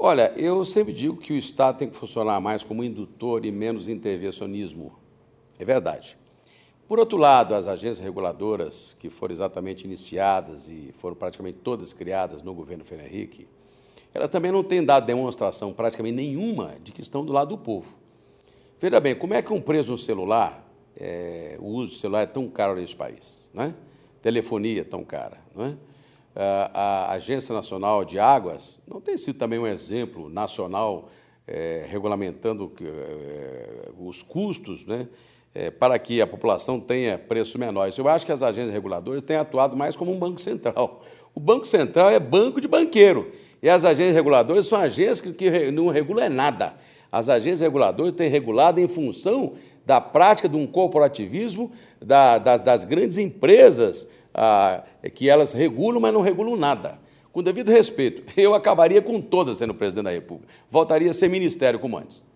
Olha, eu sempre digo que o Estado tem que funcionar mais como indutor e menos intervencionismo. É verdade. Por outro lado, as agências reguladoras, que foram exatamente iniciadas e foram praticamente todas criadas no governo Fernando Henrique, elas também não têm dado demonstração praticamente nenhuma de que estão do lado do povo. Veja bem, como é que um preso no celular, é, o uso do celular é tão caro nesse país, não é? Telefonia é tão cara, não é? Ah, a Agência Nacional de Águas não tem sido também um exemplo nacional é, regulamentando é, os custos, né? É, para que a população tenha preços menores. Eu acho que as agências reguladoras têm atuado mais como um banco central. O banco central é banco de banqueiro e as agências reguladoras são agências que, que não regulam é nada. As agências reguladoras têm regulado em função da prática de um corporativismo da, da, das grandes empresas ah, que elas regulam, mas não regulam nada com devido respeito, eu acabaria com todas sendo presidente da República. Voltaria a ser ministério como antes.